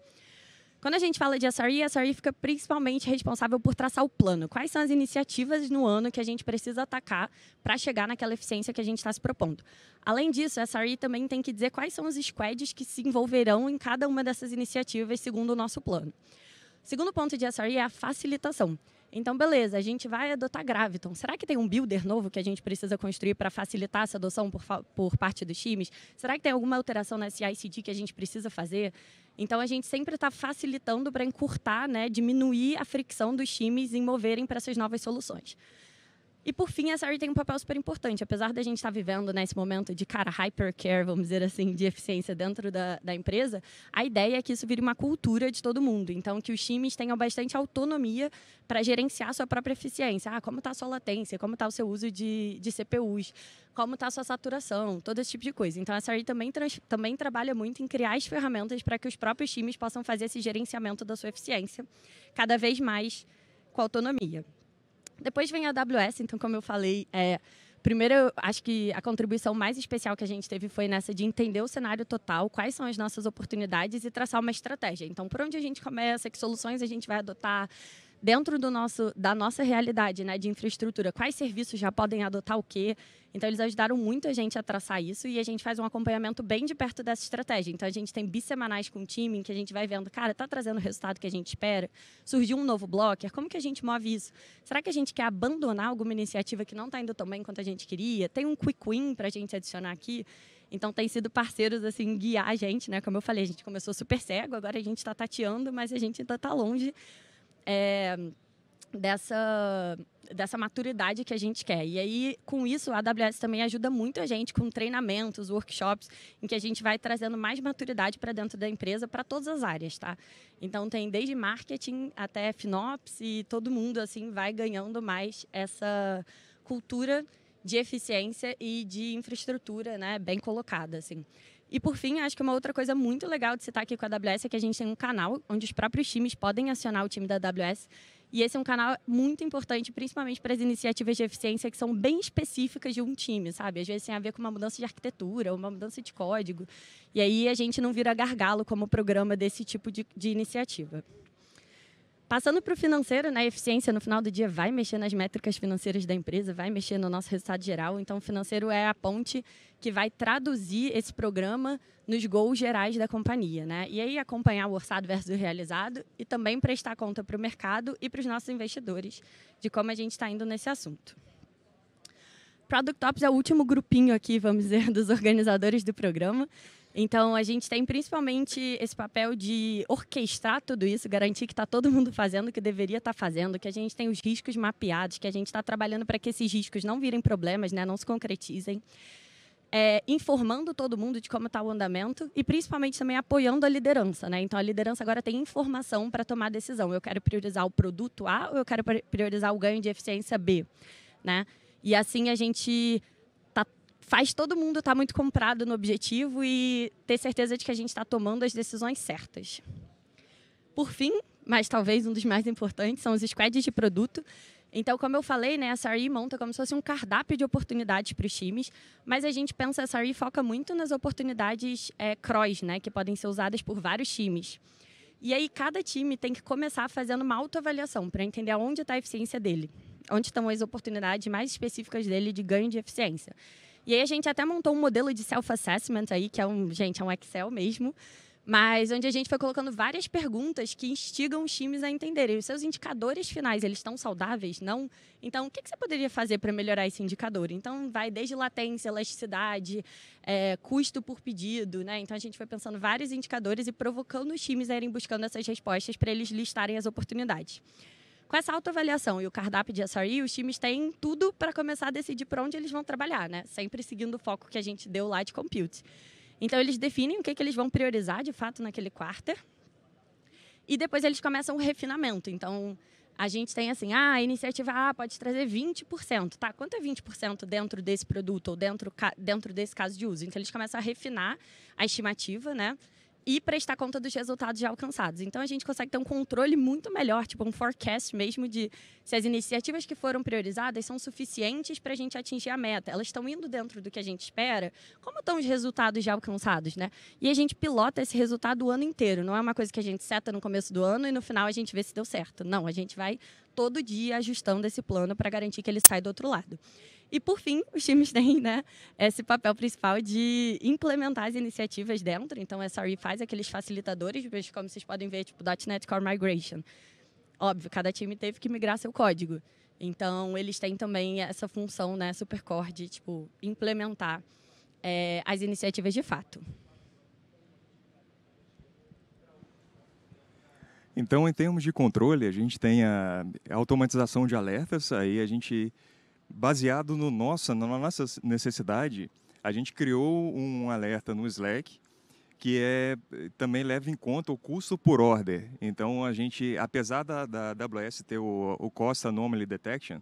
Quando a gente fala de SRE, a SRE fica principalmente responsável por traçar o plano. Quais são as iniciativas no ano que a gente precisa atacar para chegar naquela eficiência que a gente está se propondo? Além disso, a SRE também tem que dizer quais são os squads que se envolverão em cada uma dessas iniciativas segundo o nosso plano. Segundo ponto de SRE é a facilitação. Então, beleza, a gente vai adotar Graviton. Será que tem um builder novo que a gente precisa construir para facilitar essa adoção por, por parte dos times? Será que tem alguma alteração na CICD que a gente precisa fazer? Então, a gente sempre está facilitando para encurtar, né, diminuir a fricção dos times em moverem para essas novas soluções. E por fim, a Sarah tem um papel super importante. Apesar da gente estar tá vivendo nesse né, momento de cara hypercare, vamos dizer assim, de eficiência dentro da, da empresa, a ideia é que isso vire uma cultura de todo mundo. Então, que os times tenham bastante autonomia para gerenciar sua própria eficiência. Ah, como está a sua latência, como está o seu uso de, de CPUs, como está a sua saturação, todo esse tipo de coisa. Então, a Sarah também, trans, também trabalha muito em criar as ferramentas para que os próprios times possam fazer esse gerenciamento da sua eficiência cada vez mais com autonomia. Depois vem a AWS, então, como eu falei, é, primeiro, acho que a contribuição mais especial que a gente teve foi nessa de entender o cenário total, quais são as nossas oportunidades e traçar uma estratégia. Então, por onde a gente começa, que soluções a gente vai adotar, dentro do nosso, da nossa realidade né, de infraestrutura, quais serviços já podem adotar o quê. Então, eles ajudaram muito a gente a traçar isso e a gente faz um acompanhamento bem de perto dessa estratégia. Então, a gente tem bissemanais com o time em que a gente vai vendo, cara, está trazendo o resultado que a gente espera? Surgiu um novo blocker? Como que a gente move isso? Será que a gente quer abandonar alguma iniciativa que não está indo tão bem quanto a gente queria? Tem um quick win para a gente adicionar aqui? Então tem sido parceiros assim guiar a gente, né? Como eu falei, a gente começou super cego, agora a gente está tateando, mas a gente ainda está longe é, dessa dessa maturidade que a gente quer. E aí, com isso, a AWS também ajuda muito a gente com treinamentos, workshops, em que a gente vai trazendo mais maturidade para dentro da empresa, para todas as áreas, tá? Então, tem desde marketing até FinOps e todo mundo, assim, vai ganhando mais essa cultura de eficiência e de infraestrutura, né, bem colocada, assim. E por fim, acho que uma outra coisa muito legal de citar aqui com a AWS é que a gente tem um canal onde os próprios times podem acionar o time da AWS. E esse é um canal muito importante, principalmente para as iniciativas de eficiência que são bem específicas de um time, sabe? Às vezes tem a ver com uma mudança de arquitetura, uma mudança de código. E aí a gente não vira gargalo como programa desse tipo de, de iniciativa. Passando para o financeiro, né, a eficiência no final do dia vai mexer nas métricas financeiras da empresa, vai mexer no nosso resultado geral. Então, o financeiro é a ponte que vai traduzir esse programa nos gols gerais da companhia. Né? E aí acompanhar o orçado versus o realizado e também prestar conta para o mercado e para os nossos investidores de como a gente está indo nesse assunto. Product Ops é o último grupinho aqui, vamos dizer, dos organizadores do programa. Então a gente tem principalmente esse papel de orquestrar tudo isso, garantir que está todo mundo fazendo o que deveria estar tá fazendo, que a gente tem os riscos mapeados, que a gente está trabalhando para que esses riscos não virem problemas, né, não se concretizem. É, informando todo mundo de como está o andamento e principalmente também apoiando a liderança, né? Então a liderança agora tem informação para tomar decisão. Eu quero priorizar o produto A ou eu quero priorizar o ganho de eficiência B, né? E assim a gente faz todo mundo estar tá muito comprado no objetivo e ter certeza de que a gente está tomando as decisões certas. Por fim, mas talvez um dos mais importantes, são os squads de produto. Então, como eu falei, né, a SRE monta como se fosse um cardápio de oportunidades para os times, mas a gente pensa, a SRE foca muito nas oportunidades é, cross, né, que podem ser usadas por vários times. E aí, cada time tem que começar fazendo uma autoavaliação para entender onde está a eficiência dele, onde estão as oportunidades mais específicas dele de ganho de eficiência. E aí a gente até montou um modelo de self-assessment aí, que é um, gente, é um Excel mesmo, mas onde a gente foi colocando várias perguntas que instigam os times a entenderem os seus indicadores finais, eles estão saudáveis, não? Então, o que, você poderia fazer para melhorar esse indicador? Então, vai desde latência, elasticidade, é, custo por pedido, né? Então, a gente foi pensando vários indicadores e provocando os times a irem buscando essas respostas para eles listarem as oportunidades. Com essa autoavaliação e o cardápio de SRE, os times têm tudo para começar a decidir para onde eles vão trabalhar, né? Sempre seguindo o foco que a gente deu lá de compute. Então, eles definem o que, que eles vão priorizar, de fato, naquele quarter. E depois eles começam o refinamento. Então, a gente tem assim, ah, a iniciativa A pode trazer 20%. Tá, quanto é 20% dentro desse produto ou dentro, dentro desse caso de uso? Então, eles começam a refinar a estimativa, né? e prestar conta dos resultados já alcançados. Então a gente consegue ter um controle muito melhor, tipo um forecast mesmo de se as iniciativas que foram priorizadas são suficientes para a gente atingir a meta. Elas estão indo dentro do que a gente espera. Como estão os resultados já alcançados, né? E a gente pilota esse resultado o ano inteiro. Não é uma coisa que a gente seta no começo do ano e no final a gente vê se deu certo. Não, a gente vai todo dia ajustando esse plano para garantir que ele sai do outro lado. E por fim, os times têm né, esse papel principal de implementar as iniciativas dentro. Então, a SRE faz aqueles facilitadores, como vocês podem ver, tipo .NET Core Migration. Óbvio, cada time teve que migrar seu código. Então, eles têm também essa função, né, supercore, de tipo, implementar é, as iniciativas de fato. Então, em termos de controle, a gente tem a automatização de alertas, aí a gente baseado no nossa, na nossa necessidade, a gente criou um alerta no Slack que é também leva em conta o custo por order. Então a gente, apesar da, da AWS ter o, o Cost Anomaly Detection,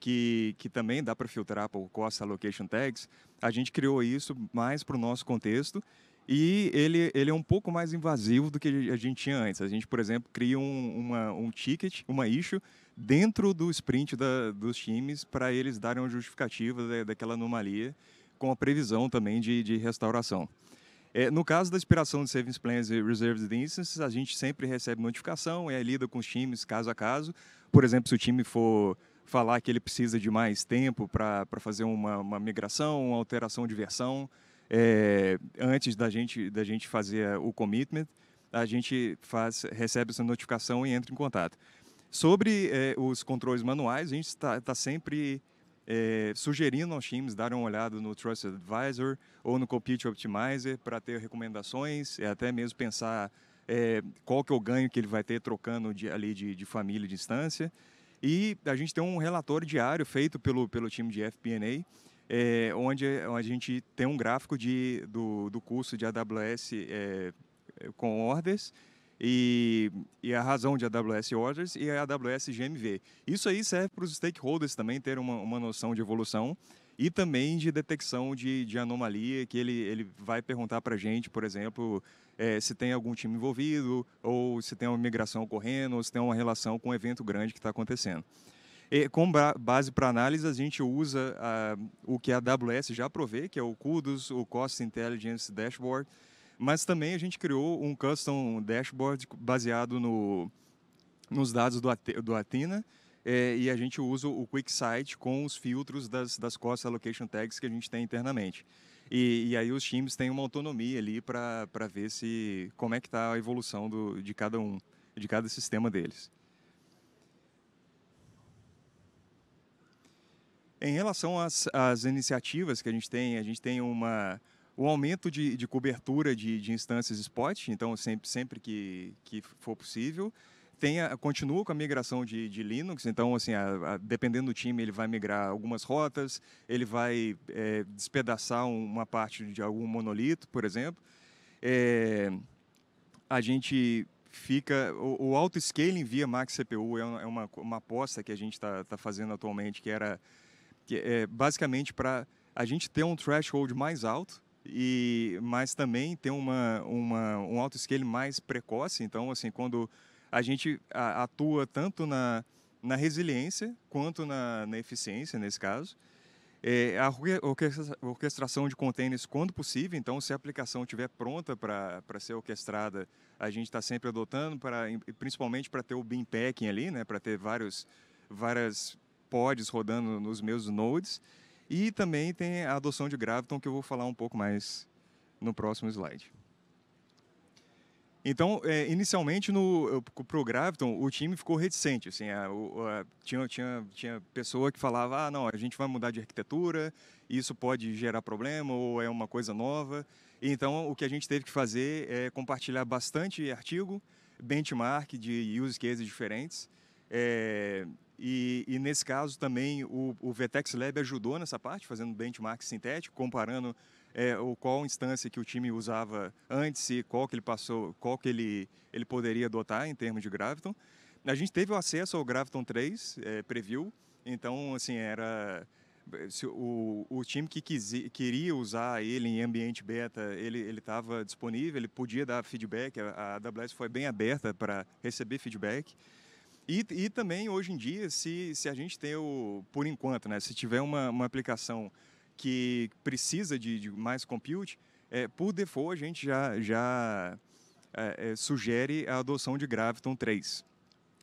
que, que também dá para filtrar por Cost Allocation Tags, a gente criou isso mais para o nosso contexto e ele, ele é um pouco mais invasivo do que a gente tinha antes. A gente, por exemplo, cria um, uma, um ticket, uma issue, dentro do sprint da, dos times para eles darem uma justificativa da, daquela anomalia, com a previsão também de, de restauração. É, no caso da expiração de Savings Plans e reserves Instances, a gente sempre recebe notificação, é lida com os times caso a caso. Por exemplo, se o time for falar que ele precisa de mais tempo para fazer uma, uma migração, uma alteração de versão, é, antes da gente, da gente fazer o commitment, a gente faz, recebe essa notificação e entra em contato. Sobre é, os controles manuais, a gente está tá sempre é, sugerindo aos times darem uma olhada no Trust Advisor ou no Compete Optimizer para ter recomendações e até mesmo pensar é, qual que é o ganho que ele vai ter trocando de, ali de, de família de instância. E a gente tem um relatório diário feito pelo, pelo time de FP&A, é, onde a gente tem um gráfico de, do, do curso de AWS com orders e, e a razão de AWS Orders e a AWS GMV. Isso aí serve para os stakeholders também terem uma, uma noção de evolução e também de detecção de, de anomalia, que ele, ele vai perguntar para a gente, por exemplo, é, se tem algum time envolvido, ou se tem uma migração ocorrendo, ou se tem uma relação com um evento grande que está acontecendo. E, com base para análise, a gente usa ah, o que a AWS já provê, que é o CUDOS, o Cost Intelligence Dashboard, mas também a gente criou um custom dashboard baseado no, nos dados do, do Athena, é, e a gente usa o QuickSight com os filtros das, das cost allocation tags que a gente tem internamente. E, e aí os times têm uma autonomia ali para ver se como é que está a evolução do, de cada um, de cada sistema deles. Em relação às, às iniciativas que a gente tem, a gente tem uma o aumento de, de cobertura de, de, instâncias spot, então sempre, sempre que, que for possível. tenha continua com a migração de, de Linux, então, assim, a, a, dependendo do time, ele vai migrar algumas rotas, ele vai é, despedaçar uma parte de algum monolito, por exemplo. É, a gente fica o, o auto scaling via Max CPU é uma, é uma, uma aposta que a gente está tá fazendo atualmente que era que é basicamente para a gente ter um threshold mais alto e mas também tem uma, uma um alto scale mais precoce. Então, assim, quando a gente atua tanto na, na resiliência quanto na, na eficiência, nesse caso. É, a orquestração de containers quando possível, então se a aplicação estiver pronta para ser orquestrada, a gente está sempre adotando, para principalmente para ter o bin packing ali, né, para ter vários, várias pods rodando nos meus nodes. E também tem a adoção de Graviton, que eu vou falar um pouco mais no próximo slide. Então, é, inicialmente, no, o Graviton, o time ficou reticente. Assim, a, é, a, tinha, tinha, tinha pessoa que falava, ah, não, a gente vai mudar de arquitetura, isso pode gerar problema ou é uma coisa nova. Então, o que a gente teve que fazer é compartilhar bastante artigo, benchmark de use cases diferentes, é, e, e, nesse caso também o, o Vetex Lab ajudou nessa parte, fazendo benchmark sintético, comparando é, o qual instância que o time usava antes e qual que ele passou, qual que ele, ele poderia adotar em termos de Graviton. A gente teve o acesso ao Graviton 3 é, preview, então assim era o, o time que queria usar ele em ambiente beta, ele estava disponível, ele podia dar feedback, a, a AWS foi bem aberta para receber feedback. E, e também, hoje em dia, se, se a gente tem o. Por enquanto, né? Se tiver uma, uma aplicação que precisa de, de mais compute, é, por default a gente já, já é, é, sugere a adoção de Graviton 3.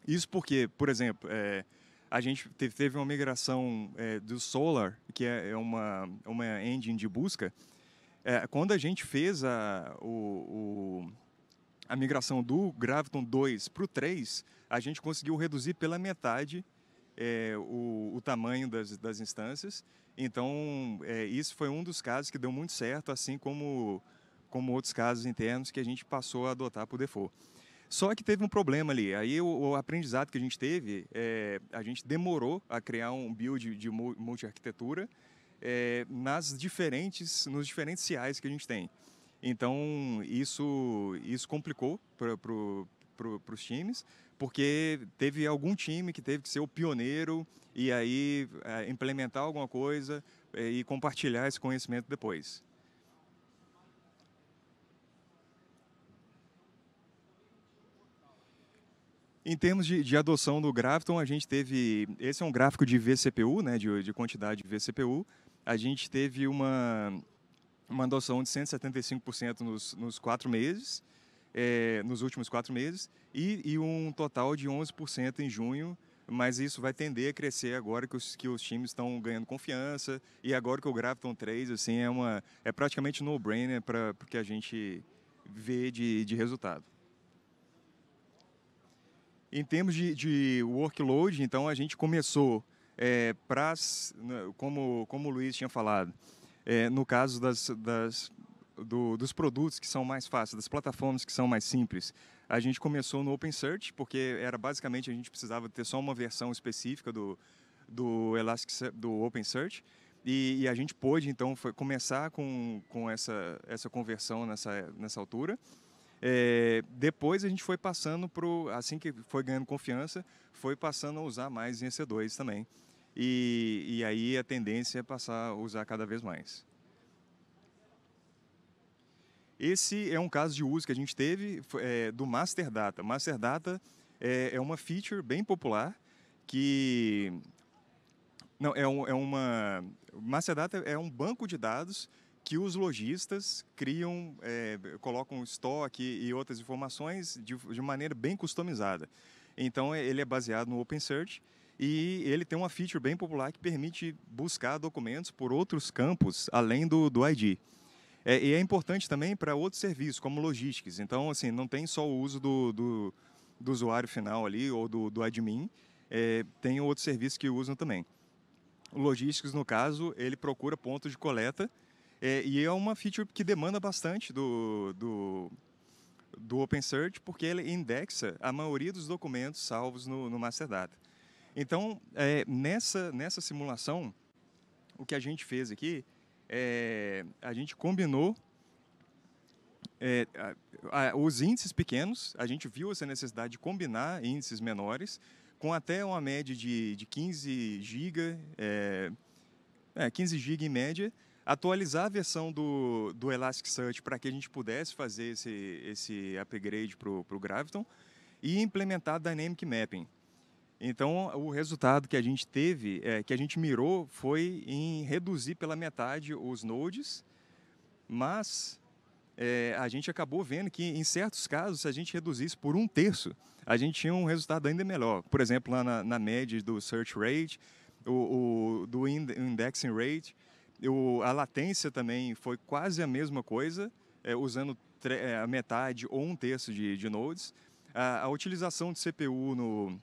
Isso porque, por exemplo, é, a gente teve uma migração é, do Solar, que é, é uma, uma engine de busca. quando a gente fez a, o, o a migração do Graviton 2 para o 3, a gente conseguiu reduzir pela metade é, o, o, tamanho das, das instâncias. Então, é, isso foi um dos casos que deu muito certo, assim como, como outros casos internos que a gente passou a adotar por default. Só que teve um problema ali. Aí o, o aprendizado que a gente teve, é, a gente demorou a criar um build de multi-arquitetura é, nas diferentes, nos diferentes CIs que a gente tem. Então, isso, isso complicou para pro, para os times, porque teve algum time que teve que ser o pioneiro e aí é, implementar alguma coisa é, e compartilhar esse conhecimento depois. Em termos de, de, adoção do Graviton, a gente teve. Esse é um gráfico de VCPU, né, de, de quantidade de VCPU. A gente teve uma, uma adoção de 175% nos, nos quatro meses, é, nos últimos quatro meses, e, e um total de 11% em junho, mas isso vai tender a crescer agora que os, que os times estão ganhando confiança, e agora que o Graviton 3 assim, é, uma, é praticamente no-brainer para o que a gente vê de, de resultado. Em termos de, de workload, então a gente começou é, eh, pras, né, como, como o Luiz tinha falado, é, no caso das, das do, dos produtos que são mais fáceis, das plataformas que são mais simples. A gente começou no OpenSearch, porque era basicamente a gente precisava ter só uma versão específica do, do, Elastic, do OpenSearch. E, e a gente pôde, então, começar com, com essa, essa conversão nessa, nessa altura. É, depois a gente foi passando para assim que foi ganhando confiança, foi passando a usar mais em EC2 também e, e aí a tendência é passar a usar cada vez mais. Esse é um caso de uso que a gente teve é, do Master Data. Master Data é, é, uma feature bem popular que... Não, é, um, é uma... Master Data é um banco de dados que os lojistas criam, é, colocam estoque e outras informações de, de maneira bem customizada. Então, ele é baseado no OpenSearch, e ele tem uma feature bem popular que permite buscar documentos por outros campos além do, do ID. É, e é importante também para outros serviços, como logísticas. Então, assim, não tem só o uso do, do, do usuário final ali ou do, do admin, é, tem outros serviços que usam também. O Logistics, no caso, ele procura pontos de coleta é, e é uma feature que demanda bastante do, do, do OpenSearch, porque ele indexa a maioria dos documentos salvos no, no Master Data. Então, é, nessa, nessa simulação, o que a gente fez aqui, é, a gente combinou é, a, a, os índices pequenos, a gente viu essa necessidade de combinar índices menores com até uma média de, de 15 GB, é, é, 15 GB em média, atualizar a versão do, do Elasticsearch para que a gente pudesse fazer esse, esse upgrade para o Graviton e implementar Dynamic Mapping. Então, o resultado que a gente teve, é, que a gente mirou, foi em reduzir pela metade os nodes, mas é, a gente acabou vendo que, em certos casos, se a gente reduzisse por um terço, a gente tinha um resultado ainda melhor. Por exemplo, lá na, na média do search rate, o, o do indexing rate, o, a latência também foi quase a mesma coisa, é, usando é, a metade ou um terço de, de nodes. A, a utilização de CPU no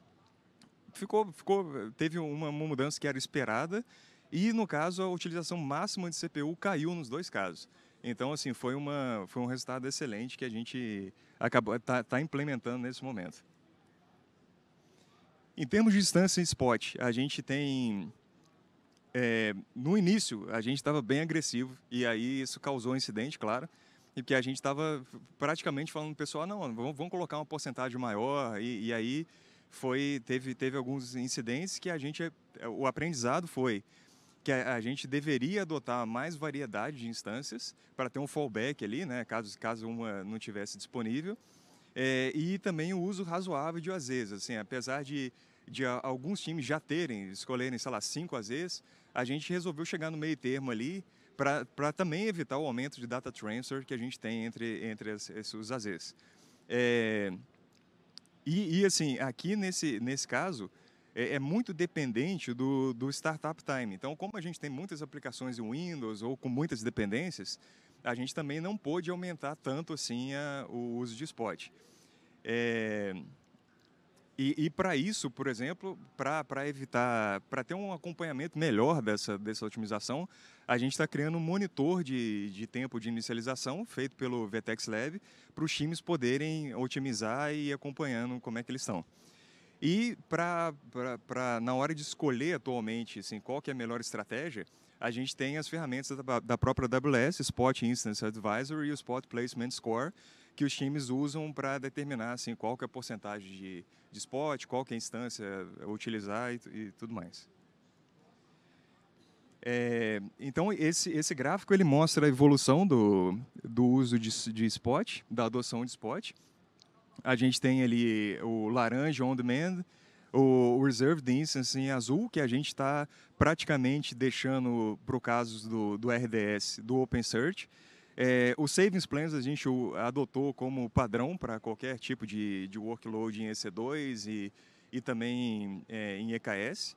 ficou, ficou, teve uma, mudança que era esperada e, no caso, a utilização máxima de CPU caiu nos dois casos. Então, assim, foi, uma, foi um resultado excelente que a gente acabou está tá implementando nesse momento. Em termos de distância em spot, a gente tem é, no início a gente estava bem agressivo e aí isso causou um incidente, claro, e porque a gente estava praticamente falando para o pessoal, não, vamos, vamos, colocar uma porcentagem maior e, e aí foi teve, teve alguns incidentes que a gente é, o aprendizado foi que a, a gente deveria adotar mais variedade de instâncias para ter um fallback ali, né, caso caso uma não tivesse disponível, é, e também o uso razoável de OAZs, assim, apesar de de alguns times já terem, escolherem, sei lá, cinco AZs, a gente resolveu chegar no meio termo ali para também evitar o aumento de data transfer que a gente tem entre, entre esses os AZs. É, e, e assim, aqui nesse, nesse caso, é, é, muito dependente do, do startup time. Então, como a gente tem muitas aplicações em Windows ou com muitas dependências, a gente também não pôde aumentar tanto assim a, o uso de spot. É, e, e para isso, por exemplo, para evitar, para ter um acompanhamento melhor dessa, dessa otimização, a gente está criando um monitor de, de tempo de inicialização feito pelo Vetex Lab para os times poderem otimizar e ir acompanhando como é que eles estão. E para na hora de escolher atualmente assim, qual que é a melhor estratégia, a gente tem as ferramentas da, da própria AWS, Spot Instance Advisor e o Spot Placement Score, que os times usam para determinar assim, qual que é a porcentagem de, de spot, qual que é a instância a utilizar e, e tudo mais. É, então, esse, esse gráfico ele mostra a evolução do, do uso de, de spot, da adoção de spot. A gente tem ali o laranja on-demand, o Reserved Instance em azul, que a gente está praticamente deixando para o caso do, do RDS, do OpenSearch. É, o Savings Plans a gente adotou como padrão para qualquer tipo de, de workload em EC2 e, e também é, em EKS.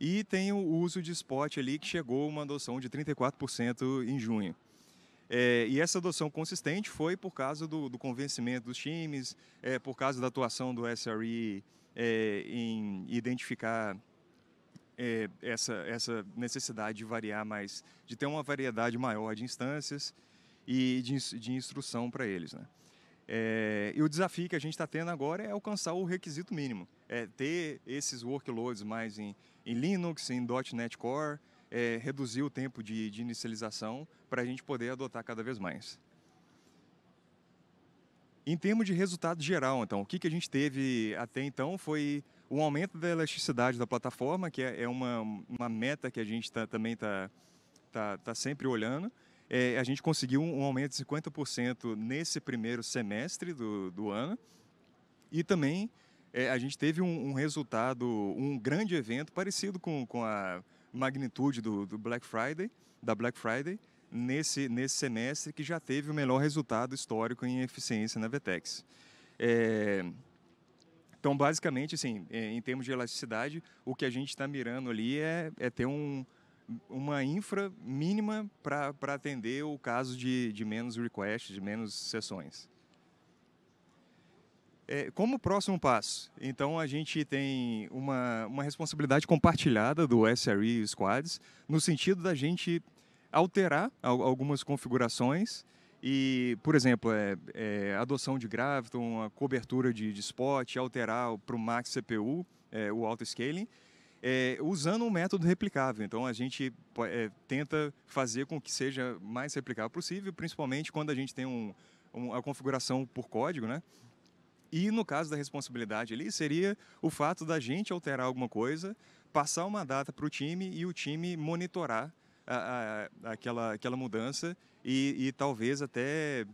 E tem o uso de spot ali que chegou uma adoção de 34% em junho. É, e essa adoção consistente foi por causa do, do convencimento dos times, é, por causa da atuação do SRE é, em identificar é, essa, essa necessidade de variar mais, de ter uma variedade maior de instâncias e de, de instrução para eles. Né? É, e o desafio que a gente está tendo agora é alcançar o requisito mínimo, é ter esses workloads mais em, em Linux, em .NET Core, é, reduzir o tempo de, de inicialização para a gente poder adotar cada vez mais. Em termos de resultado geral, então, o que, que a gente teve até então foi um aumento da elasticidade da plataforma, que é, é uma, uma meta que a gente tá, também está tá, tá sempre olhando, é, a gente conseguiu um aumento de 50% nesse primeiro semestre do, do ano. E também é, a gente teve um, um, resultado, um grande evento parecido com, com a magnitude do, do Black Friday, da Black Friday, nesse, nesse semestre que já teve o melhor resultado histórico em eficiência na Vetex. É, então, basicamente, assim, é, em termos de elasticidade, o que a gente está mirando ali é, é ter um, uma infra mínima para atender o caso de, de menos requests, de menos sessões. É, como próximo passo, então a gente tem uma, uma responsabilidade compartilhada do SRE Squads, no sentido da gente alterar algumas configurações e, por exemplo, é, é, adoção de Graviton, a cobertura de, de spot, alterar para o max CPU, é, o auto-scaling, é, usando um método replicável. Então, a gente é, tenta fazer com que seja mais replicável possível, principalmente quando a gente tem um, um, a configuração por código, né? E no caso da responsabilidade ali, seria o fato da gente alterar alguma coisa, passar uma data para o time e o time monitorar a, a, aquela, aquela mudança e, e talvez até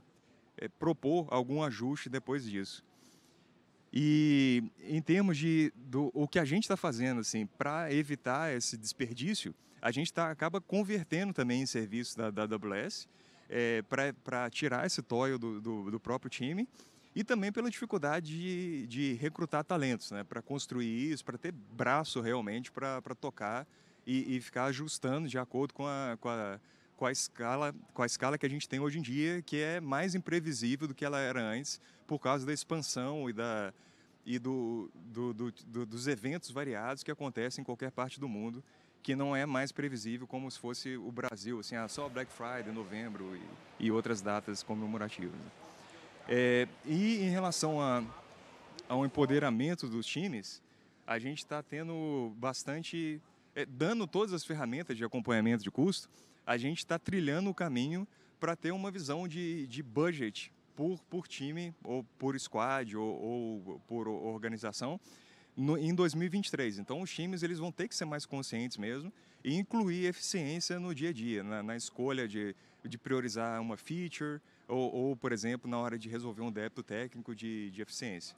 é, propor algum ajuste depois disso. E em termos de do, o que a gente está fazendo assim para evitar esse desperdício, a gente tá, acaba convertendo também em serviços da, da AWS é, para tirar esse toil do, do, do, próprio time e também pela dificuldade de, de recrutar talentos, né? Para construir isso, para ter braço realmente para tocar e, e, ficar ajustando de acordo com a, com a com a escala, com a escala que a gente tem hoje em dia, que é mais imprevisível do que ela era antes, por causa da expansão e da e do, do, do, do dos eventos variados que acontecem em qualquer parte do mundo, que não é mais previsível como se fosse o Brasil, assim, ah, só Black Friday, novembro e, e outras datas comemorativas. É, e em relação a, ao empoderamento dos times, a gente está tendo bastante, é, dando todas as ferramentas de acompanhamento de custo, a gente está trilhando o caminho para ter uma visão de, de budget por, por time, ou por squad, ou, ou por organização, no, em 2023. Então, os times eles vão ter que ser mais conscientes mesmo e incluir eficiência no dia a dia, na, na escolha de, de priorizar uma feature ou, ou, por exemplo, na hora de resolver um débito técnico de, de eficiência.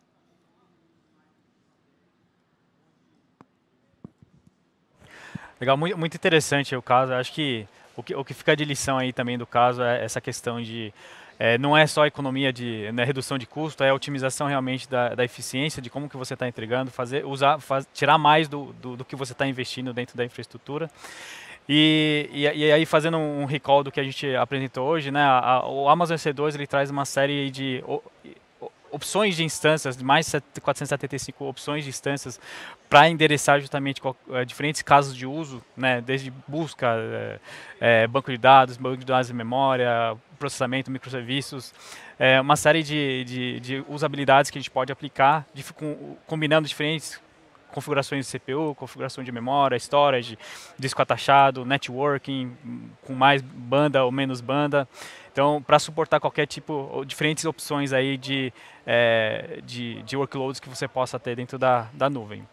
Legal, muito, muito interessante o caso. Acho que o que, o que fica de lição aí também do caso é essa questão de é, não é só economia de né, redução de custo, é a otimização realmente da, da eficiência, de como que você está entregando, fazer, usar, faz, tirar mais do, do, do que você está investindo dentro da infraestrutura. E, e, e, aí fazendo um recall do que a gente apresentou hoje, né, a, a, o Amazon c 2 ele traz uma série de opções de instâncias, mais 475 opções de instâncias para endereçar justamente eh, diferentes casos de uso, né, desde busca, é, banco de dados, banco de dados de memória, processamento, microserviços, é, uma série de, de, de, usabilidades que a gente pode aplicar, de, com, combinando diferentes configurações de CPU, configuração de memória, storage, disco atachado, networking, com mais banda ou menos banda. Então, para suportar qualquer tipo, diferentes opções aí de, é, de, de, workloads que você possa ter dentro da, da nuvem.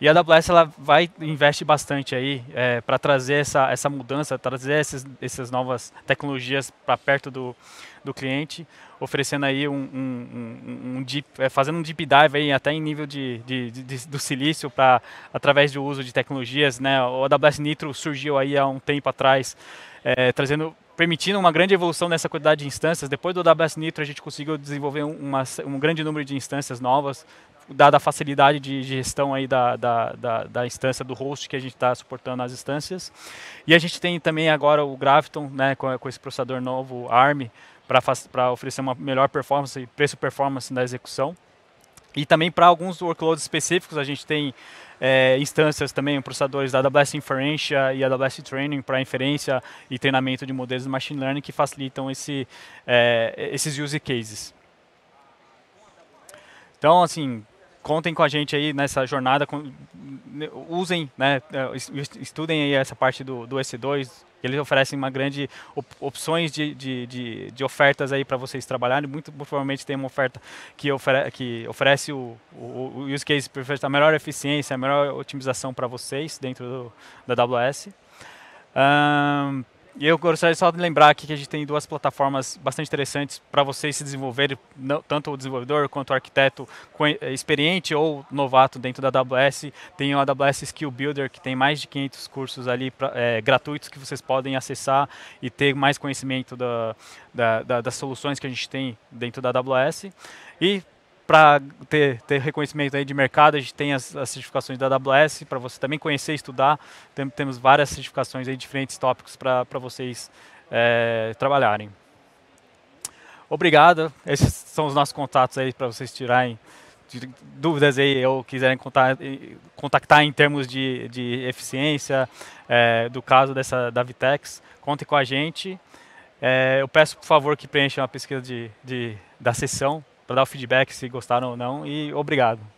E a AWS ela vai investe bastante aí é, para trazer essa, essa mudança, trazer essas essas novas tecnologias para perto do, do cliente, oferecendo aí um, um, um, um deep, é, fazendo um deep dive aí até em nível de, de, de do silício para através do uso de tecnologias, né? O AWS Nitro surgiu aí há um tempo atrás, é, trazendo permitindo uma grande evolução nessa quantidade de instâncias. Depois do AWS Nitro, a gente conseguiu desenvolver uma, um grande número de instâncias novas, dada a facilidade de gestão aí da, da, da, da instância do host que a gente está suportando as instâncias. E a gente tem também agora o Graviton, né, com, com esse processador novo ARM, para oferecer uma melhor performance e preço-performance da execução. E também para alguns workloads específicos, a gente tem é, instâncias também, processadores da AWS Inferência e AWS Training para inferência e treinamento de modelos de machine learning que facilitam esse, é, esses use cases. Então, assim, contem com a gente aí nessa jornada, usem, né, é, estudem aí essa parte do, do S2, eles oferecem uma grande op opções de, de, de, de ofertas aí para vocês trabalharem. Muito, muito, provavelmente tem uma oferta que, ofere que oferece o, o, o, use case perfeito, a melhor eficiência, a melhor otimização para vocês dentro do, da AWS. Um, e eu gostaria só de lembrar aqui que a gente tem duas plataformas bastante interessantes para vocês se desenvolverem, tanto o desenvolvedor quanto o arquiteto eh, experiente ou novato dentro da AWS. Tem o AWS Skill Builder, que tem mais de 500 cursos ali pra, é, gratuitos que vocês podem acessar e ter mais conhecimento da, da, da, das soluções que a gente tem dentro da AWS. E para ter, ter, reconhecimento aí de mercado, a gente tem as, as certificações da AWS para você também conhecer estudar. Tem, temos várias certificações aí, diferentes tópicos para vocês é, trabalharem. Obrigado. Esses são os nossos contatos aí para vocês tirarem dúvidas aí ou quiserem contar, contactar em termos de, de eficiência é, do caso dessa da Vitex, contem com a gente. É, eu peço por favor que preencham a pesquisa de, de da sessão para dar o feedback se gostaram ou não e obrigado.